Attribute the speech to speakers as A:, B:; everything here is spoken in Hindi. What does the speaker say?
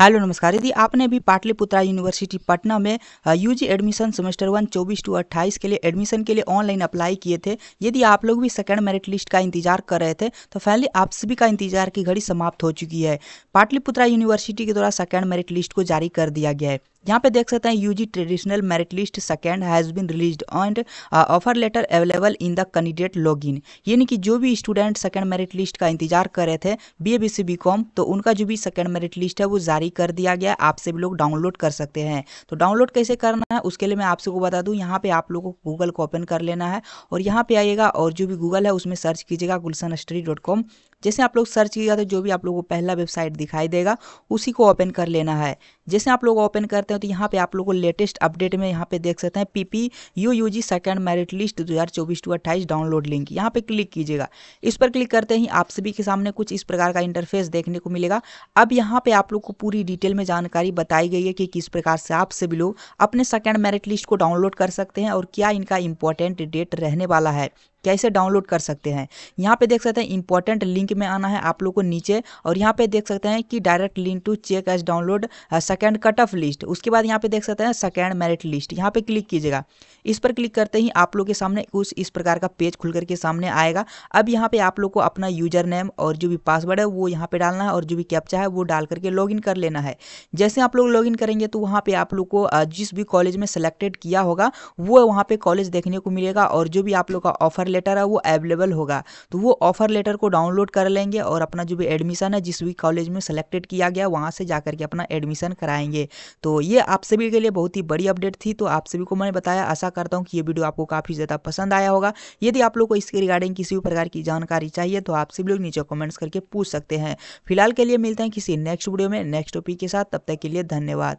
A: हेलो नमस्कार यदि आपने भी पाटलिपुत्रा यूनिवर्सिटी पटना में यूजी एडमिशन सेमेस्टर वन चौबीस टू अट्ठाईस के लिए एडमिशन के लिए ऑनलाइन अप्लाई किए थे यदि आप लोग भी सेकेंड मेरिट लिस्ट का इंतजार कर रहे थे तो फाइनली आप सभी का इंतजार की घड़ी समाप्त हो चुकी है पाटलिपुत्रा यूनिवर्सिटी के द्वारा सेकेंड मेरिट लिस्ट को जारी कर दिया गया है यहाँ पे देख सकते हैं U G traditional merit list second has been release and offer letter available in the candidate log in यानी कि जो भी स्टूडेंट सेकेंड मेरिट लिस्ट का इंतजार कर रहे थे B A B C B com तो उनका जो भी सेकेंड मेरिट लिस्ट है वो जारी कर दिया गया आपसे भी लोग डाउनलोड कर सकते हैं तो डाउनलोड कैसे करना है उसके लिए मैं आपसे को बता दूँ यहाँ पे आप लोगों को गूगल को ओपन कर लेना है और यहाँ पे आइएगा और जो भी गूगल है उसमें सर्च कीजिएगा गुलशन स्टडी डॉट कॉम जैसे आप लोग सर्च किया तो जो भी आप लोगों को पहला वेबसाइट दिखाई देगा उसी को ओपन कर लेना है जैसे आप लोग ओपन करते हैं तो यहाँ पे आप लोगों को लेटेस्ट अपडेट में यहाँ पे देख सकते हैं P P U U G second merit list दो हज़ार चौबीस टू अट्ठाईस डाउनलोड लिंक यहाँ पे क्लिक कीजिएगा इस पर क्लिक करते ही आप सभी के सामने कुछ इस प्रकार का इंटरफेस देखने को मिलेगा अब यहाँ पे आप लोग को पूरी डिटेल में जानकारी बताई गई है कि किस प्रकार से आप सभी लोग अपने सेकेंड मेरिट लिस्ट को डाउनलोड कर सकते हैं और क्या इनका इंपॉर्टेंट डेट रहने वाला है कैसे डाउनलोड कर सकते हैं यहाँ पे देख सकते हैं इंपॉर्टेंट लिंक में आना है आप लोग को नीचे और यहाँ पे देख सकते हैं कि direct link to check as download second cut off list उसके बाद यहाँ पे देख सकते हैं सेकेंड मेरिट लिस्ट यहाँ पे क्लिक कीजिएगा इस पर क्लिक करते ही आप लोग के सामने कुछ इस प्रकार का पेज खुल करके सामने आएगा अब यहाँ पे आप लोग को अपना यूजर नेम और जो भी पासवर्ड है वो यहाँ पे डालना है और जो भी कैप्चा है वो डाल करके लॉग कर लेना है जैसे आप लोग लॉग करेंगे तो वहाँ पे आप लोग को uh, जिस भी कॉलेज में सेलेक्टेड किया होगा वो वहाँ पे कॉलेज देखने को मिलेगा और जो भी आप लोग का ऑफर लेटर है वो अवेलेबल होगा तो वो ऑफर लेटर को डाउनलोड कर लेंगे और अपना जो भी एडमिशन है जिस भी कॉलेज में सेलेक्टेड किया गया वहाँ से जाकर के अपना एडमिशन कराएंगे तो ये आप सभी के लिए बहुत ही बड़ी अपडेट थी तो आप सभी को मैंने बताया आशा करता हूँ कि ये वीडियो आपको काफ़ी ज़्यादा पसंद आया होगा यदि आप लोग को इसके रिगार्डिंग किसी भी प्रकार की जानकारी चाहिए तो आप सभी लोग नीचे कॉमेंट्स करके पूछ सकते हैं फिलहाल के लिए मिलते हैं किसी नेक्स्ट वीडियो में नेक्स्ट टॉपिक के साथ तब तक के लिए धन्यवाद